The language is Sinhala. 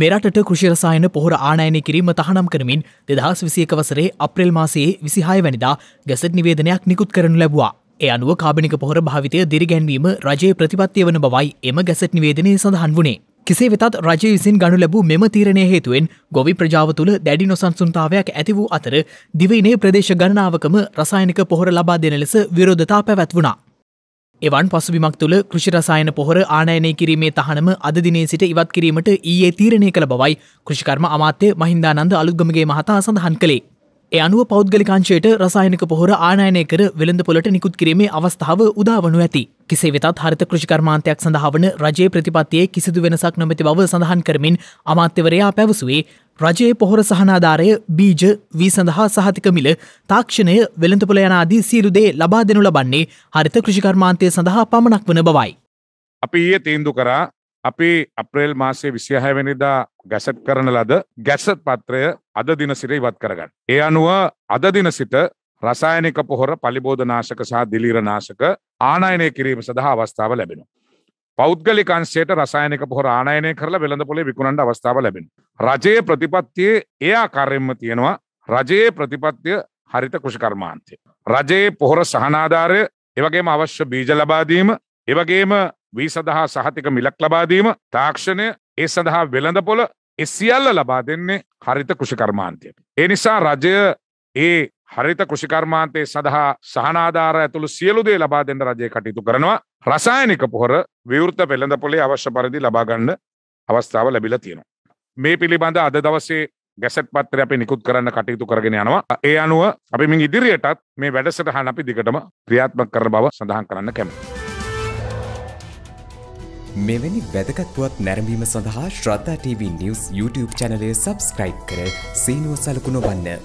මෙරටට කෘෂිරසායන පොහොර ආනයනය කිරීම තහනම් කරමින් දෙදහස් විසියක වසරේ අප්‍රෙල් මාසයේ විසිහාය වැනිදා ගැසට නිවේදනයක් නිකුත් කරනු ලැබවා. ඒ අනුව කාබනික පොහොර භාවිතය දිරිගැන්වීම රජයේ ප්‍රතිපත්තිය වන බවයි එම ගැසට නිවේදනය සඳහන් වුණේ. කෙසේ වෙතත් රජ විසින් ගනු ලැබූ මෙම තීරණය හේතුවෙන් ගොවි ප්‍රජාව තුළ දැඩි නොසන්සුන්තාවයක් ඇති වූ අතර දිවයිනේ ප්‍රදේශ ගණනාවකම රසායනික පොහොර ලබා දෙන ලෙස විරෝධතා පැවැත් වුණා. එවන් පසුබිමක් තුළ කෘෂිරසායන පොහොර ආනයනය කිරීමේ තහනම අදදිනේ සිට ඉවත් කිරීමට ඊයේ තීරණය කළ බවයි කෘෂිකර්ම අමාත්‍ය මහින්දානන්ද අලුත්ගමගේ මහතා සඳහන් කළේ. එ අනුව පෞද්ගලිකාංශයට රසායනක පොහොර ආනයනය කර වෙළඳ පොලට නිකුත් කිරීමේ අවස්ථාව උදාවනු ඇති. කිසේ වෙතත් හරිත කෘෂිකර්මාන්තයක් සඳහා වන රජයේ ප්‍රතිපත්තියේ කිසිදු වෙනසක් නොමැති බව සඳහන් කරමින් අමාත්‍යවරයා පැවසුවේ රජයේ පොහොර සහනාධාරය බීජ වී සඳහා සහතික මිල තාක්ෂණය වෙළඳපොළ යනාදී සියලුදේ ලබා දෙනු ලබන්නේ හරිත කෘෂිකර්මාන්තය සඳහා පමණක් වන බවයි. අපි ඊයේ තීන්දු කරා අපි අප්‍රේල් මාසේ විසියහැවැනිදා ගැසට් කරන ලද ගැසට් පත්‍රය අද දින සිට ඉවත් කරගන්න. ඒ අනුව අද දින සිට රසායනික පොහොර පලිබෝධනාශක සහ දිලීරනාශක ආනයනය කිරීම සඳහා අවස්ථාව ලැබෙන. පෞද්ගලි කංශයට රසායනක පොහොර ආනයනය කරලා වෙළඳ පොලේ විකුණන්ට අවස්ථාව ලැබෙන. රජයේ ප්‍රතිපත්තියේ එයා කරෙන්ම තියෙනවා රජයේ ප්‍රතිපත්තිය හරිත කෘෂිකර්මාන්තය. රජයේ පොහොර සහනාධාරය එවගේම අවශ්‍ය බීජ ලබාදීම එවගේම වී සඳහා සහතික මිලක් ලබාදීම තාක්ෂණය ඒ සඳහා වෙළඳ පොළ එසිියල්ල ලබා දෙන්නේ හරිත කෘෂිකර්මාන්තය. එනිසා රජය ඒ හරිත කෘෂිකර්මාන්තය සඳහා සහනාධාර ඇතුළු සියලුදේ ලබා දෙන්න රජය කටයුතු කරනවා රසායනික පොහොර විවෘත පෙළඳ පොලේ අවශ්‍ය පරිදි ලබාගන්න අවස්ථාව ලැබිල තියෙනවා. මේ පිළිබඳ අද දවසේ ගැසට් පත්‍ර අපි නිකුත් කරන්න කටයුතු කරගෙන යනවා ඒ අනුව අපි මින් ඉදිරියටත් මේ වැඩසටහන අපි දිගටම ක්‍රියාත්මක කරන බව සඳහන් කරන්න කැමති. මෙවැනි වැදගත්වත් නැරඹීම සඳහා ශ්‍රද්ධා TV නිවස් YouTube චැනලය සබස්ක්‍රයිබ් කර සීනුව සලකුණ වන්න.